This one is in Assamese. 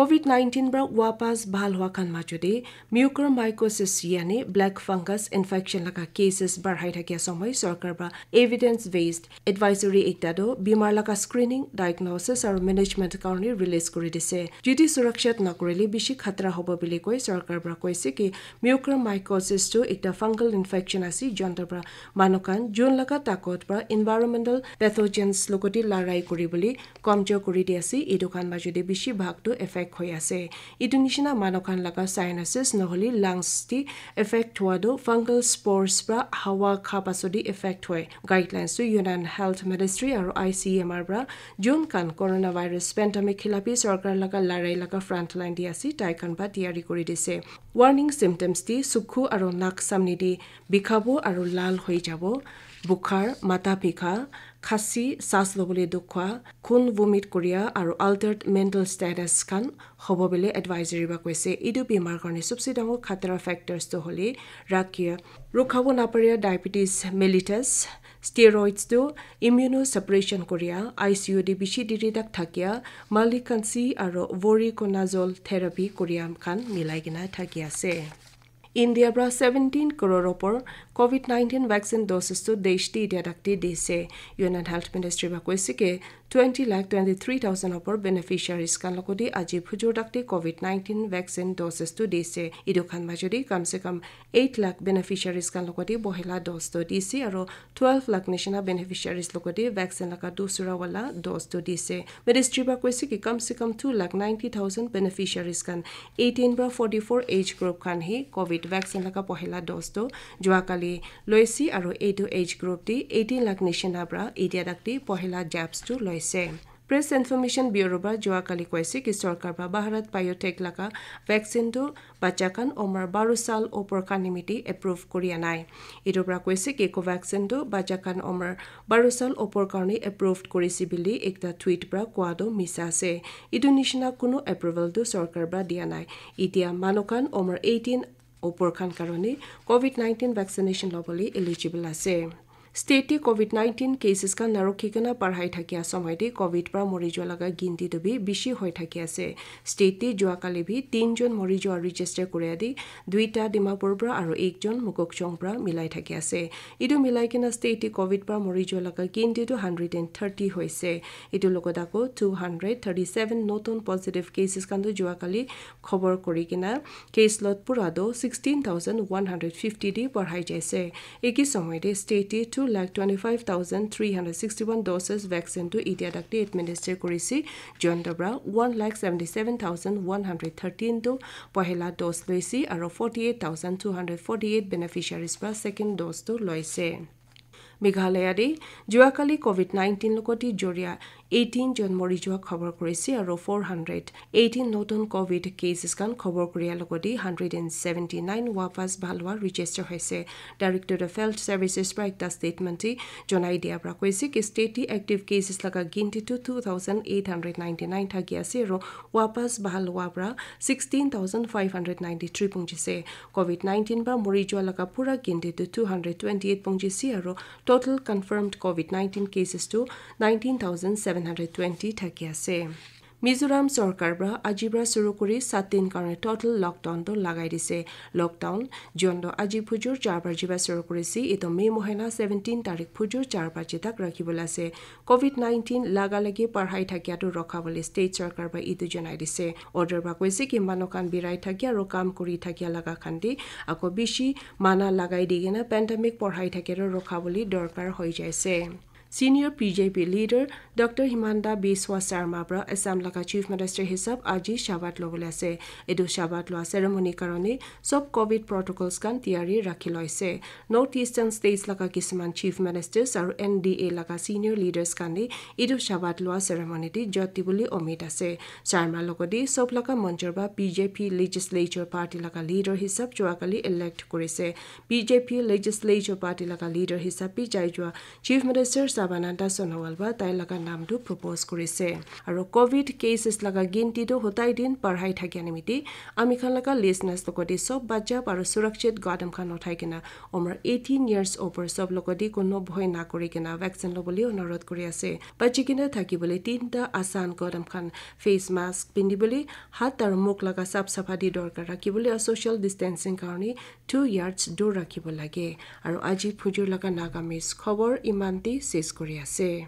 কোভিড নাইণ্টিন বা ওয়াপাস ভাল হওয়াখান মাজতে মিউক্রোমাইকোসিস ইয়ানে ব্লেক ফাংগাছ ইনফেকশ্যন লগা কেছেছ বাড়াই থাকিয়া সময় সরকার বা এভিডেন্স বেসড এডভাইসরি একটা দো বিমার লাগা স্ক্রিনিং ডায়গনোসিস আর ম্যানেজমেন্ট কারণে রিলিজ দিছে যদি সুৰক্ষিত নকৰিলে বেশি খাতৰা হব বুলি কৈ সৰকাৰ পৰা কৈছে কি মিউক্ৰোমাইকোসিস তো একটা ফাঙ্গাল ইনফেকশন আছে যন্ত্ৰ বা মানুকান যোন লগা তাকত বা ইনভাইৰমেণ্টেল পেথজেঞ্চ লগতে লড়াই কৰিবলৈ কমজোৰ কৰি কৰে দিয়েছে এই দোকান মাজতে বেশি ভাগ effect effect koi ase itu nishina manokan laka sinuses noholi lungs ti effect hua do fungal spores bra hawa kapaso di effect hoi guidelines to yunan health ministry aro icmr bra jun kan coronavirus pandemic khilapi sarkar laka larai laka frontline di ase taikan ba tiyari kori dise warning symptoms ti sukhu aro nak samni di bikhabo aro lal hoi jabo bukhar mata bikha খাচী চাঁচ ল'বলৈ দেখুওৱা খুন ভমিট কৰিয়া আৰু আল্টাৰ্ড মেণ্টেল ষ্টেটাছ খান হ'ব বুলি এডভাইজাৰী বা কৈছে এইটো বেমাৰ কাৰণে চবচে ডাঙৰ খাতেৰা ফেক্টৰছটো হ'লে ৰাখিয়া ৰখাব নাপাৰিয়া ডায়েবেটিছ মেলিটাছ ষ্টেৰইডছটো ইমিউনো চেপাৰেশ্যন কৰিয়া আই চি ইউ ডি বেছি দেৰি তাক থাকিয়া মালিকাঞ্চি আৰু ভৰি কনাজল থেৰাপী কৰিয়া খান মিলাই কিনা থাকি আছে ইণ্ডিয়াৰ পৰা ছেভেণ্টিন কৰোৰৰ ক'ভিড নাইণ্টিন ভেকচিন ড'জেছটো দেশটি এতিয়া ডাক্তি দিছে ইউনাইট হেল্থ মিনিষ্ট্ৰীৰ পৰা কৈছে কি twenty lakh twenty three thousand হ'বৰ বেনিফিচিয়াৰীজ কাণ লগতে আজি ফুজোৰদাকটি কভিড নাইণ্টিন ভেকচিন ড'জেছটো দিছে ইটো খান মাজেদি কমচে কম এইট লাখ বেনিফিচিয়াৰীজ কাণ লগতে ড'জটো দিছে আৰু টুৱেল্ভ লাখ নিচিনা বেনিফিচিয়াৰীজ লগতে ভেকচিন লগা দুচুৰাৱালা ড'জটো দিছে মেডিষ্ট্ৰীৰ পৰা কৈছে কি কমচে কম two lakh ninety thousand beneficiaries কাণ এইটিন পৰা ফৰ্টি ফ'ৰ এইজ গ্ৰুপ কাণহি কভিড ভেকচিন লগা পহেলা ড'জটো যোৱাকালি লৈছে আৰু এইটো এইজ গ্ৰুপ দি এইটিন লাখ নিচিনাৰ পৰা এতিয়া ডাক্তি পহিলা জেবছটো লৈছে কৈছে প্ৰেছ ইনফৰমেশ্যন ব্যুৰ পৰা যোৱাকালি কৈছে কি চৰকাৰ বা ভাৰত বায়'টেক লগা ভেকচিনটো বাচ্চাখন অমাৰ বাৰ চাল অ'পৰ কানিমিটি এপ্ৰুভ কৰি অনাই এইটোৰ পৰা কৈছে কি কোভেক্সিনটো বাচ্চাখন অমাৰ বাৰ চাল অ'পৰ কাৰণে এপ্ৰুভ কৰিছে বুলি এটা টুইট পৰা কোৱাটো মিছা আছে ইটো নিচিনা কোনো এপ্ৰুভেলটো চৰকাৰ পৰা দিয়া নাই এতিয়া মানুহখন অমাৰ এইটিন অ'পৰখন কাৰণে কভিড নাইণ্টিন ভেকচিনেশ্যন ল'বলৈ এলিজিবল আছে ষ্টেটে কোভিড নাইণ্টিন কেচেস কাৰণ আৰু ঠিকনা বঢ়াই থাকি সময়তে কোভিড পৰা মৰি যোৱা লগা গিনতিটো বি বেছি হৈ থাকি আছে ষ্টেটে যোৱাকালি বি তিনিজন মৰি যোৱা ৰেজিষ্টাৰ কৰাই দি দুইটা ডিমাপুৰ পৰা আৰু একজন মুকুকচং পৰা মিলাই থাকি আছে এইটো মিলাই কিনে ষ্টেটে কোভিড পৰা মৰি যোৱা লগা গিনতিটো হাণ্ড্ৰেড এণ্ড থাৰ্টি হৈছে এইটোৰ লগত আকৌ টু হাণ্ড্ৰেড থাৰ্টি ছেভেন নতুন পজিটিভ কেচেছ কাৰণ যোৱাকালি খবৰ কৰি কিনে কেছ লট পূৰাটো sixteen thousand one hundred fifty দি বঢ়াই যাইছে একে সময়তে ষ্টেটে টু 2,25,361 doses vaccine to Itiadakti administer Kurisi, John Dabra, 1,77,113 to Pahila dose Luisi, Aro 48,248 beneficiaries per second dose to Loise. মেঘালয়ৰে যোৱাকালি কোভিড নাইণ্টিন লগতে জৰিয়া এইটিন জন মৰি যোৱা খবৰ কৰিছে আৰু ফ'ৰ হাণ্ড্ৰেড এইটিন নতুন কভিড কেছেছ কাৰণ খবৰ কৰাৰ লগতে হাণ্ড্ৰেড এণ্ড ছেভেণ্টি নাইন ৱাপাছ ভাল হোৱা ৰিজিষ্টাৰ হৈছে ডাইৰেক্টৰেট অফ হেল্থ ছাৰ্ভিচেছৰ পৰা এটা ষ্টেটমেণ্টে জনাই দিয়াৰ পৰা কৈছে কি ষ্টেটি এক্টিভ কেছেছ লগা গিনটিটো two thousand eight hundred ninety nine থাকি আছে আৰু ৱাপাছ ভাল হোৱাৰ পৰা sixteen thousand five hundred ninety three পুঁজিছে কভিড নাইণ্টিন পৰা মৰি যোৱা লগা পূৰা গিনটিটো টু হাণ্ড্ৰেড টুৱেণ্টি এইট পুঁজিছে আৰু ট'টেল কনফাৰ্মড কভিড নাইণ্টিন কেছেছটো নাইণ্টিন থাউজেণ্ড ছেভেন 120 থাকি আছে মিজোৰাম চৰকাৰৰ পৰা আজিৰ পৰা চুৰু কৰি ছাতদিন কাৰণে টটেল লকডাউনটো লগাই দিছে লকডাউন জন্দ আজি ফুজুৰ চাৰ বাজিৰ পৰা চুৰু কৰিছে এইটো মে মহিনা ছেভেণ্টিন তাৰিখ ফুজুৰ চাৰ বাজি তাক ৰাখিবলৈ আছে কভিড নাইণ্টিন লগালগি পঢ়াই থাকিয়াটো ৰখা বুলি ষ্টেট চৰকাৰৰ পৰা এইটো জনাই দিছে অৰ্ডাৰ পৰা কৈছে কি মানুহখন বিৰাই থাকি আৰু কাম কৰি থাকিয়া লগা খান্দি আকৌ বেছি মানা লগাই দি কিনে পেণ্ডামিক পঢ়াই থাকি আৰু ৰখা দৰকাৰ হৈ যাইছে senior B J P leader ডঃ হিমান্তা বিশ্বা শৰ্মাৰ পৰা এছাম লগা চিফ মিনিষ্টাৰ হিচাপ আজি শাবাদ ল'বলৈ আছে এইটো শাবাদ লোৱা চেৰেমনিৰ কাৰণে চব কভিড প্ৰটকলছ কাম তিয়াৰী ৰাখি লৈছে নৰ্থ ইষ্টাৰ্ণ ষ্টেটছ লগা কিছুমান চিফ মিনিষ্টাৰ্ছ আৰু এন ডি এ লগা ছিনিয়ৰ লিডাৰ্ছ কান্দি ইটো শাবাদ লোৱা চেৰেমনিটি যতি বুলি অমিত আছে শৰ্মাৰ লগতে চব লগা মঞ্চৰ বা B J P legislature party লগা লিডাৰ হিচাপ যোৱাকালি ইলেক্ট কৰিছে B J P legislature party leader হিচাপে যাই যোৱা চিফ মিনিষ্টাৰ সৰ্বানন্দা সোণোৱাল বা তাইৰ লগা নামটো প্ৰপ'জ কৰিছে আৰু কভিড কেচেছ লগা গিনতিটো সদায় দিন বঢ়াই থাকে নিমিতি আমি খান লগা লিষ্ট নাচ লগতে চব বাজাব আৰু সুৰক্ষিত গাদম খান নঠাই কিনা আমাৰ এইটিন ইয়াৰ্ছ অ'ভাৰ চব লগতে কোনো ভয় না কৰি কিনা ভেকচিন ল'বলৈ অনুৰোধ কৰি আছে বাজি কিনে থাকিবলৈ তিনিটা আচান গদম খান ফেচ মাস্ক পিন্ধিবলৈ হাত আৰু মুখ লগা চাফ চাফা দি দৰকাৰ ৰাখিবলৈ আৰু ছ'চিয়েল ডিষ্টেঞ্চিং কাৰণে টু ইয়াৰ্ছ দূৰ ৰাখিব লাগে আৰু আজি ফুজিৰ লগা নাগামিজ খবৰ ইমানটি শেষ Corea C,